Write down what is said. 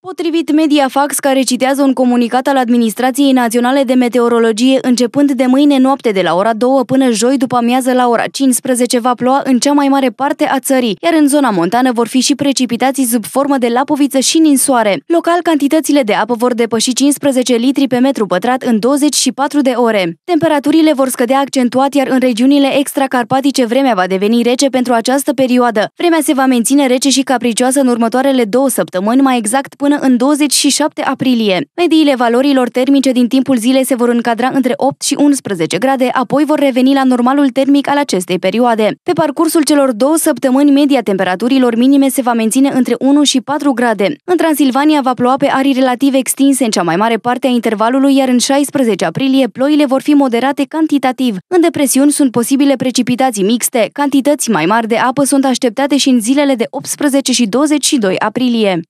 Potrivit Mediafax, care citează un comunicat al Administrației Naționale de Meteorologie, începând de mâine noapte de la ora 2 până joi după amiază la ora 15 va ploa în cea mai mare parte a țării, iar în zona montană vor fi și precipitații sub formă de lapoviță și ninsoare. Local, cantitățile de apă vor depăși 15 litri pe metru pătrat în 24 de ore. Temperaturile vor scădea accentuat, iar în regiunile extracarpatice vremea va deveni rece pentru această perioadă. Vremea se va menține rece și capricioasă în următoarele două săptămâni, mai exact până până în 27 aprilie. Mediile valorilor termice din timpul zilei se vor încadra între 8 și 11 grade, apoi vor reveni la normalul termic al acestei perioade. Pe parcursul celor două săptămâni, media temperaturilor minime se va menține între 1 și 4 grade. În Transilvania va ploua pe arii relativ extinse în cea mai mare parte a intervalului, iar în 16 aprilie ploile vor fi moderate cantitativ. În depresiuni sunt posibile precipitații mixte, cantități mai mari de apă sunt așteptate și în zilele de 18 și 22 aprilie.